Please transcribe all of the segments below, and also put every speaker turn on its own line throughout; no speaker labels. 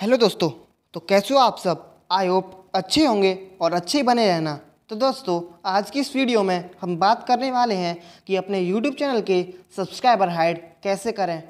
hello दोस्तों तो कैसे हो आप सब आई होप अच्छे होंगे और अच्छे ही बने रहना तो दोस्तों आज की इस वीडियो में हम बात करने वाले हैं कि अपने यूट्यूब चैनल के सब्सक्राइबर हाइड कैसे करें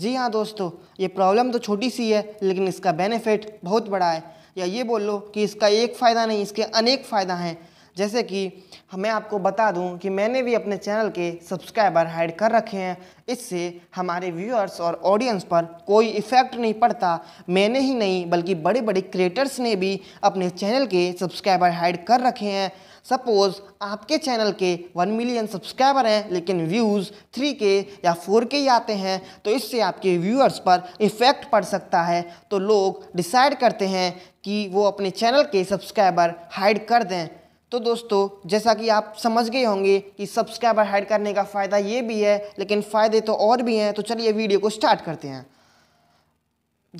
जी हाँ दोस्तों ये प्रॉब्लम तो छोटी सी है लेकिन इसका बेनिफिट बहुत बड़ा है या ये बोल लो कि इसका एक फ़ायदा नहीं इसके अनेक फ़ायदा हैं जैसे कि मैं आपको बता दूं कि मैंने भी अपने चैनल के सब्सक्राइबर हाइड कर रखे हैं इससे हमारे व्यूअर्स और ऑडियंस पर कोई इफ़ेक्ट नहीं पड़ता मैंने ही नहीं बल्कि बड़े बड़े क्रिएटर्स ने भी अपने चैनल के सब्सक्राइबर हाइड कर रखे हैं सपोज़ आपके चैनल के वन मिलियन सब्सक्राइबर हैं लेकिन व्यूज़ थ्री के या फोर के ही आते हैं तो इससे आपके व्यूअर्स पर इफ़ेक्ट पड़ सकता है तो लोग डिसाइड करते हैं कि वो अपने चैनल के सब्सक्राइबर हाइड कर दें तो दोस्तों जैसा कि आप समझ गए होंगे कि सब्सक्राइबर हाइड करने का फ़ायदा ये भी है लेकिन फ़ायदे तो और भी हैं तो चलिए वीडियो को स्टार्ट करते हैं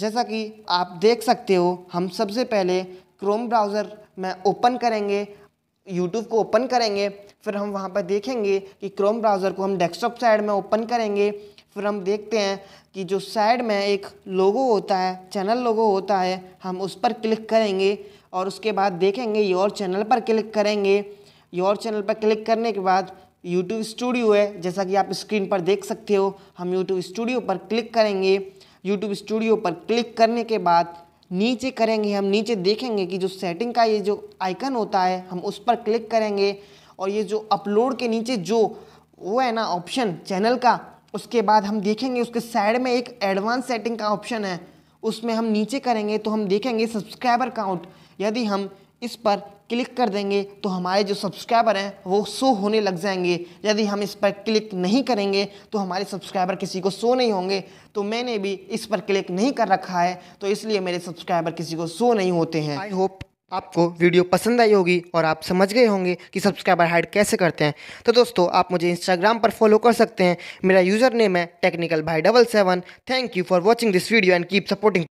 जैसा कि आप देख सकते हो हम सबसे पहले क्रोम ब्राउज़र में ओपन करेंगे यूट्यूब को ओपन करेंगे फिर हम वहाँ पर देखेंगे कि क्रोम ब्राउज़र को हम डेस्कटॉप साइड में ओपन करेंगे फिर हम देखते हैं कि जो साइड में एक लोगो होता है चैनल लोगो होता है हम उस पर क्लिक करेंगे और उसके बाद देखेंगे योर चैनल पर क्लिक करेंगे योर चैनल पर क्लिक करने के बाद यूट्यूब स्टूडियो है जैसा कि आप स्क्रीन पर देख सकते हो हम यूट्यूब स्टूडियो पर क्लिक करेंगे यूट्यूब स्टूडियो पर क्लिक करने के बाद नीचे करेंगे हम नीचे देखेंगे कि जो सेटिंग का ये जो आइकन होता है हम उस पर क्लिक करेंगे और ये जो अपलोड के नीचे जो वो है ना ऑप्शन चैनल का उसके बाद हम देखेंगे उसके साइड में एक एडवांस सेटिंग का ऑप्शन है उसमें हम नीचे करेंगे तो हम देखेंगे सब्सक्राइबर काउंट यदि हम इस पर क्लिक कर देंगे तो हमारे जो सब्सक्राइबर हैं वो शो होने लग जाएंगे यदि हम इस पर क्लिक नहीं करेंगे तो हमारे सब्सक्राइबर किसी को शो नहीं होंगे तो मैंने भी इस पर क्लिक नहीं कर रखा है तो इसलिए मेरे सब्सक्राइबर किसी को शो नहीं होते हैं आई होप आपको वीडियो पसंद आई होगी और आप समझ गए होंगे कि सब्सक्राइबर हाइड कैसे करते हैं तो दोस्तों आप मुझे इंस्टाग्राम पर फॉलो कर सकते हैं मेरा यूज़र नेम है टेक्निकल भाई double seven thank you for watching this video and keep supporting